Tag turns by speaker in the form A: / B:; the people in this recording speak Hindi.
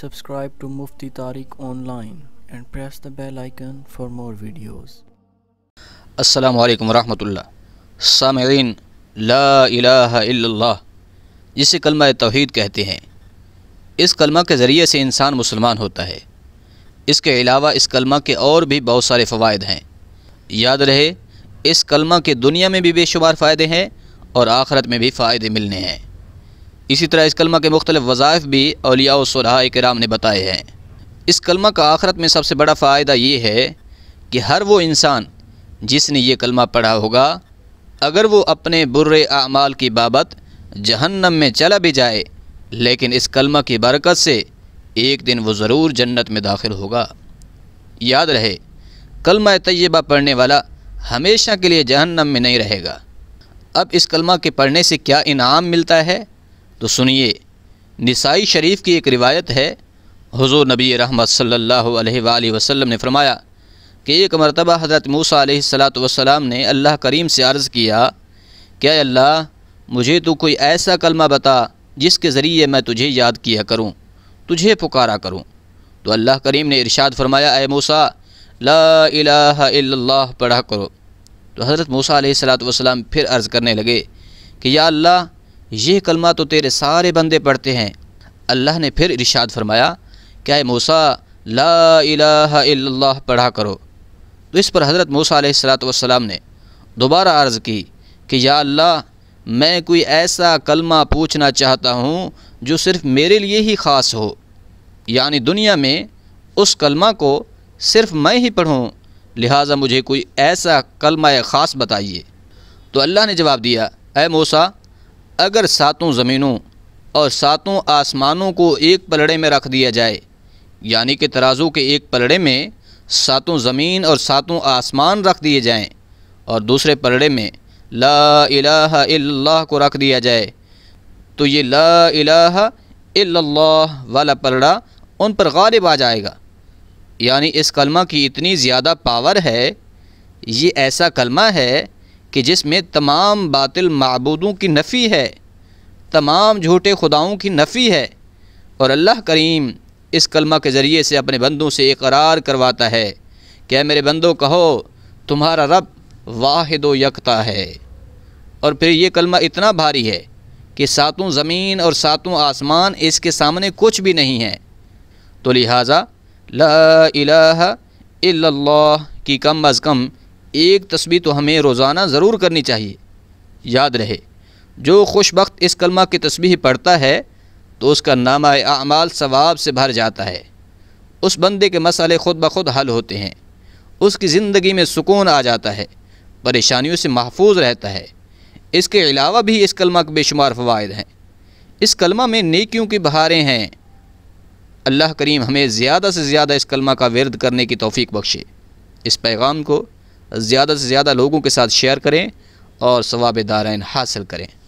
A: subscribe to Mufti Tariq online and press the bell icon for more videos. अस्सलाम वालेकुम वरहमतुल्लाह सामीन ला इलाहा इल्लल्लाह जिसे कलमा तौहीद कहते हैं इस कलमा के ज़रिए से इंसान मुसलमान होता है इसके अलावा इस कलमा के और भी बहुत सारे फ़वाद हैं याद रहे इस कलमा के दुनिया में भी बेशुमार फ़ायदे हैं और आखरत में भी फ़ायदे मिलने हैं इसी तरह इस कलमा के मुख्तलिफ वज़ाइफ भी अलिया वसलहा कराम ने बताए हैं इस कलमा का आखरत में सबसे बड़ा फ़ायदा ये है कि हर वो इंसान जिसने ये कलमा पढ़ा होगा अगर वो अपने बुरे अमाल की बाबत जहन्नम में चला भी जाए लेकिन इस कलमा की बरकत से एक दिन वो ज़रूर जन्नत में दाखिल होगा याद रहे कलमा तयबा पढ़ने वाला हमेशा के लिए जहन्नम में नहीं रहेगा अब इस कलमा के पढ़ने से क्या इनाम मिलता है तो सुनिए निसाई शरीफ की एक रिवायत है हुजूर नबी रहमत सल्लल्लाहु अलैहि वसल्लम ने फरमाया कि एक मरतबा हज़रत मूसा सलाम ने अल्लाह करीम से अर्ज़ किया क्या अल्लाह मुझे तो कोई ऐसा कलमा बता जिसके ज़रिए मैं तुझे याद किया करूँ तुझे पुकारा करूँ तो अल्लाह करीम ने इरशाद फरमाया ए मूसा ला इलाह पढ़ा करो तो हज़रत मूसा वसलाम फिर अर्ज़ करने लगे कि या अल्लाह यह कलमा तो तेरे सारे बंदे पढ़ते हैं अल्लाह ने फिर इरशाद फरमाया क्या है मूसा ला इलाहा पढ़ा करो तो इस पर हज़रत मूसा सलाम ने दोबारा अर्ज़ की कि या अल्लाह मैं कोई ऐसा कलमा पूछना चाहता हूँ जो सिर्फ़ मेरे लिए ही ख़ास हो यानी दुनिया में उस कलमा को सिर्फ़ मैं ही पढ़ूँ लिहाजा मुझे कोई ऐसा कलमा ख़ास बताइए तो अल्लाह ने जवाब दिया ए मूसा अगर सातों ज़मीनों और सातों आसमानों को एक पलड़े में रख दिया जाए यानी कि तराजू के एक पलड़े में सातों ज़मीन और सातों आसमान रख दिए जाएं और दूसरे पलड़े में ला इलाहा इल्लल्लाह को रख दिया जाए तो ये ला इलाहा इल्लल्लाह वाला पलड़ा उन पर गालिब आ जाएगा यानी इस कलमा की इतनी ज़्यादा पावर है ये ऐसा कलमा है कि जिसमें तमाम बातिल मबूदों की नफ़ी है तमाम झूठे खुदाओं की नफ़ी है और अल्लाह करीम इस कलमा के ज़रिए से अपने बंदों से इकरार करवाता है क्या मेरे बंदो कहो तुम्हारा रब वाहिद यकता है और फिर ये कलमा इतना भारी है कि सातों ज़मीन और सातों आसमान इसके सामने कुछ भी नहीं है तो लिहाजा ला इलाहा इल्लल्लाह की कम अज़ कम एक तस्वीर तो हमें रोज़ाना ज़रूर करनी चाहिए याद रहे जो वक्त इस कलमा की तस्वीर पढ़ता है तो उसका नामा अमाल सवाब से भर जाता है उस बंदे के मसाले खुद ब खुद हल होते हैं उसकी ज़िंदगी में सुकून आ जाता है परेशानियों से महफूज रहता है इसके अलावा भी इस कलमा के बेशुमार फ़वाद हैं इस कलमा में नेकियों की बहारें हैं अल्लाह करीम हमें ज़्यादा से ज़्यादा इस कलमा का वर्द करने की तोफ़ी बख्शे इस पैगाम को ज़्यादा से ज़्यादा लोगों के साथ शेयर करें और सवाब दारायन हासिल करें